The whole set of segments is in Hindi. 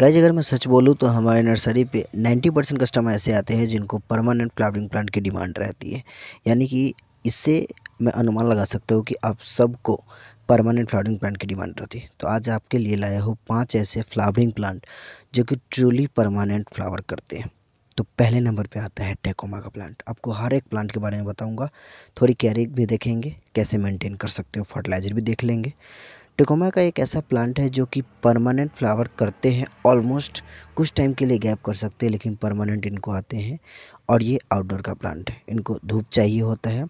गाइज अगर मैं सच बोलूँ तो हमारे नर्सरी पे 90 परसेंट कस्टमर ऐसे आते हैं जिनको परमानेंट फ्लावरिंग प्लांट की डिमांड रहती है यानी कि इससे मैं अनुमान लगा सकता हूँ कि आप सबको परमानेंट फ्लावरिंग प्लांट की डिमांड रहती है तो आज आपके लिए लाया हूँ पाँच ऐसे फ्लावरिंग प्लांट जो कि ट्रूली परमानेंट फ्लावर करते हैं तो पहले नंबर पे आता है टेकोमा का प्लांट आपको हर एक प्लांट के बारे में बताऊंगा थोड़ी कैरिंग भी देखेंगे कैसे मेंटेन कर सकते हो फर्टिलाइज़र भी देख लेंगे टिकोमा का एक ऐसा प्लांट है जो कि परमानेंट फ्लावर करते हैं ऑलमोस्ट कुछ टाइम के लिए गैप कर सकते हैं लेकिन परमानेंट इनको आते हैं और ये आउटडोर का प्लांट है इनको धूप चाहिए होता है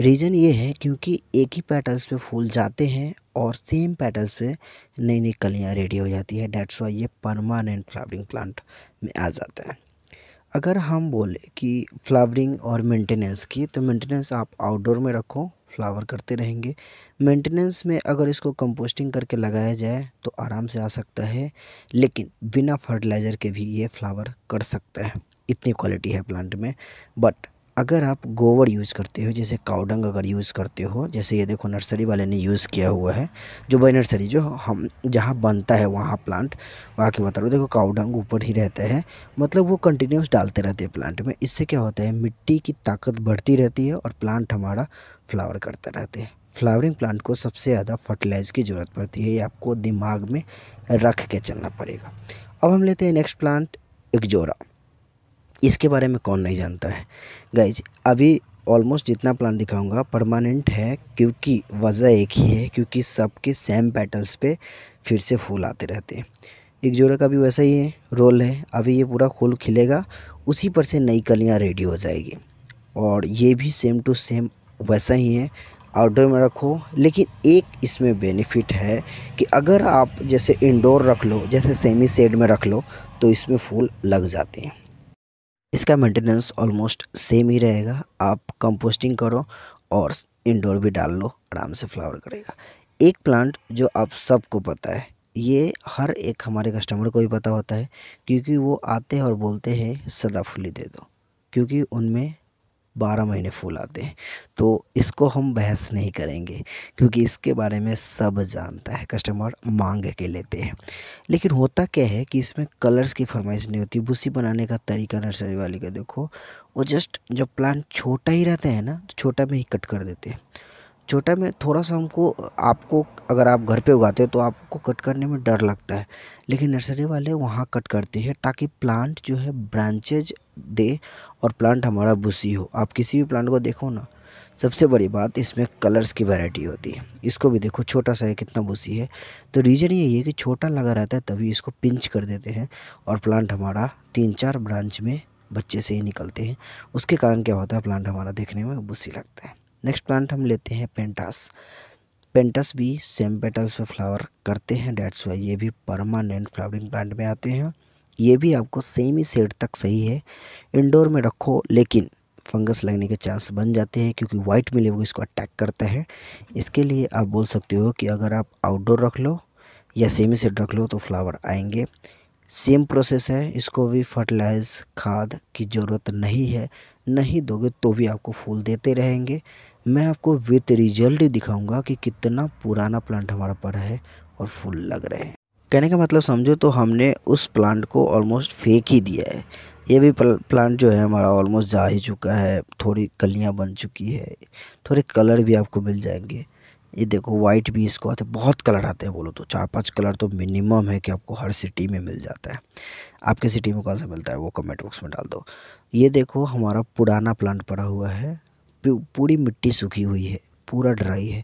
रीज़न ये है क्योंकि एक ही पैटल्स पे फूल जाते हैं और सेम पैटल्स पे नई नई कलियाँ रेडी हो जाती है डेट्स वाई ये परमानेंट फ्लावरिंग प्लांट में आ जाता है अगर हम बोले कि फ्लावरिंग और मेंटेनेंस की तो मेंटेनेंस आप आउटडोर में रखो फ्लावर करते रहेंगे मेंटेनेंस में अगर इसको कंपोस्टिंग करके लगाया जाए तो आराम से आ सकता है लेकिन बिना फर्टिलाइज़र के भी ये फ्लावर कर सकता है इतनी क्वालिटी है प्लांट में बट अगर आप गोबर यूज़ करते हो जैसे काउडंग अगर यूज़ करते हो जैसे ये देखो नर्सरी वाले ने यूज़ किया हुआ है जो बाई नर्सरी जो हम जहाँ बनता है वहाँ प्लांट वहाँ के बता देखो काउडंग ऊपर ही रहता है मतलब वो कंटिन्यूस डालते रहते हैं प्लांट में इससे क्या होता है मिट्टी की ताकत बढ़ती रहती है और प्लांट हमारा फ्लावर करता रहते हैं फ्लावरिंग प्लांट को सबसे ज़्यादा फर्टिलाइज़ की ज़रूरत पड़ती है ये आपको दिमाग में रख के चलना पड़ेगा अब हम लेते हैं नेक्स्ट प्लांट एक्जोरा इसके बारे में कौन नहीं जानता है गाइज अभी ऑलमोस्ट जितना प्लान दिखाऊंगा परमानेंट है क्योंकि वजह एक ही है क्योंकि सबके सेम पैटर्न्स पे फिर से फूल आते रहते हैं एक जोड़ा का भी वैसा ही है रोल है अभी ये पूरा फूल खिलेगा उसी पर से नई कलियाँ रेडी हो जाएगी और ये भी सेम टू सेम वैसा ही है आउटडोर में रखो लेकिन एक इसमें बेनिफिट है कि अगर आप जैसे इंडोर रख लो जैसे सेमी सेड में रख लो तो इसमें फूल लग जाते हैं इसका मेंटेनेंस ऑलमोस्ट सेम ही रहेगा आप कंपोस्टिंग करो और इंडोर भी डाल लो आराम से फ्लावर करेगा एक प्लांट जो आप सबको पता है ये हर एक हमारे कस्टमर को भी पता होता है क्योंकि वो आते हैं और बोलते हैं सदाफुली दे दो क्योंकि उनमें बारह महीने फूल आते हैं तो इसको हम बहस नहीं करेंगे क्योंकि इसके बारे में सब जानता है कस्टमर मांग के लेते हैं लेकिन होता क्या है कि इसमें कलर्स की फरमाइश नहीं होती भूसी बनाने का तरीका नर्सरी वाले का देखो वो जस्ट जब प्लांट छोटा ही रहता है ना तो छोटा में ही कट कर देते हैं छोटा में थोड़ा सा हमको आपको अगर आप घर पे उगाते हो तो आपको कट करने में डर लगता है लेकिन नर्सरी वाले वहाँ कट करते हैं ताकि प्लांट जो है ब्रांचेज दे और प्लांट हमारा बुसी हो आप किसी भी प्लांट को देखो ना सबसे बड़ी बात इसमें कलर्स की वैरायटी होती है इसको भी देखो छोटा सा है कितना बुसी है तो रीज़न ये है कि छोटा लगा रहता है तभी इसको पिंच कर देते हैं और प्लांट हमारा तीन चार ब्रांच में बच्चे से ही निकलते हैं उसके कारण क्या होता है प्लांट हमारा देखने में बुसी लगता है नेक्स्ट प्लांट हम लेते हैं पेंटास पेंटस भी सेम पेटल्स पे फ्लावर करते हैं डेट्स वाई ये भी परमानेंट फ्लावरिंग प्लांट में आते हैं ये भी आपको सेम ही सेड तक सही है इंडोर में रखो लेकिन फंगस लगने के चांस बन जाते हैं क्योंकि वाइट मिले वो इसको अटैक करता है इसके लिए आप बोल सकते हो कि अगर आप आउटडोर रख लो या सेमी सेड रख लो तो फ्लावर आएंगे सेम प्रोसेस है इसको भी फर्टिलाइज खाद की ज़रूरत नहीं है नहीं दोगे तो भी आपको फूल देते रहेंगे मैं आपको विथ रिजल्ट दिखाऊंगा कि कितना पुराना प्लांट हमारा पड़ा है और फूल लग रहे हैं कहने का मतलब समझो तो हमने उस प्लांट को ऑलमोस्ट फेंक ही दिया है ये भी प्लांट जो है हमारा ऑलमोस्ट जा ही चुका है थोड़ी कलियाँ बन चुकी है थोड़े कलर भी आपको मिल जाएंगे ये देखो वाइट भी इसको आते बहुत कलर आते हैं बोलो तो चार पांच कलर तो मिनिमम है कि आपको हर सिटी में मिल जाता है आपके सिटी में कौन सा मिलता है वो कमेंट बॉक्स में डाल दो ये देखो हमारा पुराना प्लांट पड़ा हुआ है पूरी मिट्टी सूखी हुई है पूरा ड्राई है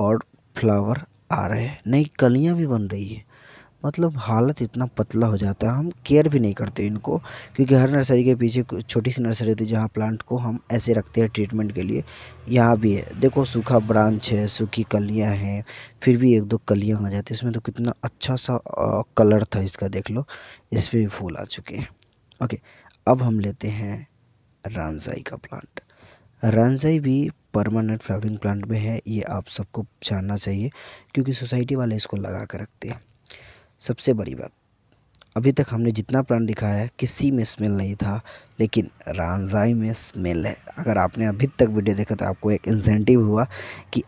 और फ्लावर आ रहे हैं नई कलियाँ भी बन रही है मतलब हालत इतना पतला हो जाता है हम केयर भी नहीं करते इनको क्योंकि हर नर्सरी के पीछे छोटी सी नर्सरी होती है जहाँ प्लांट को हम ऐसे रखते हैं ट्रीटमेंट के लिए यहाँ भी है देखो सूखा ब्रांच है सूखी कलियाँ हैं फिर भी एक दो कलियाँ आ जाती है इसमें तो कितना अच्छा सा आ, कलर था इसका देख लो इस पर भी फूल आ चुके हैं ओके अब हम लेते हैं रानजाई का प्लांट रानजाई भी परमानेंट फ्लावरिंग प्लांट में है ये आप सबको जानना चाहिए क्योंकि सोसाइटी वाले इसको लगा कर रखते हैं सबसे बड़ी बात अभी तक हमने जितना प्लान दिखाया है किसी में स्मेल नहीं था लेकिन रानजाई में स्मेल है अगर आपने अभी तक वीडियो देखा तो आपको एक इंसेंटिव हुआ कि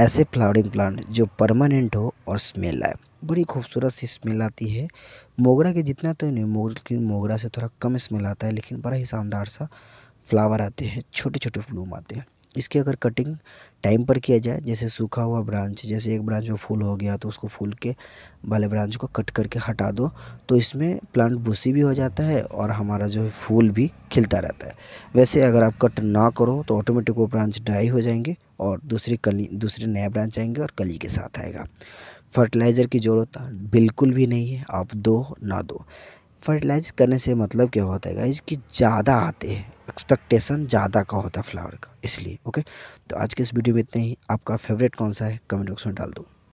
ऐसे फ्लावरिंग प्लांट जो परमानेंट हो और स्मेल आए बड़ी खूबसूरत सी स्मेल आती है मोगरा के जितना तो नहीं मोगरा मोगरा से थोड़ा कम स्मेल आता है लेकिन बड़ा ही शानदार सा फ्लावर आते हैं छोटे छोटे फ्लूम आते हैं इसकी अगर कटिंग टाइम पर किया जाए जैसे सूखा हुआ ब्रांच जैसे एक ब्रांच में फूल हो गया तो उसको फूल के वाले ब्रांच को कट करके हटा दो तो इसमें प्लांट भूसी भी हो जाता है और हमारा जो है फूल भी खिलता रहता है वैसे अगर आप कट ना करो तो ऑटोमेटिक वो ब्रांच ड्राई हो जाएंगे और दूसरी कली दूसरे नया ब्रांच आएंगे और कली के साथ आएगा फर्टिलाइज़र की ज़रूरत बिल्कुल भी नहीं है आप दो ना दो फर्टिलाइज करने से मतलब क्या होता है गाइज कि ज़्यादा आते हैं एक्सपेक्टेशन ज़्यादा का होता है फ्लावर का इसलिए ओके तो आज के इस वीडियो में इतना ही आपका फेवरेट कौन सा है कमेंट बॉक्स में डाल दूँ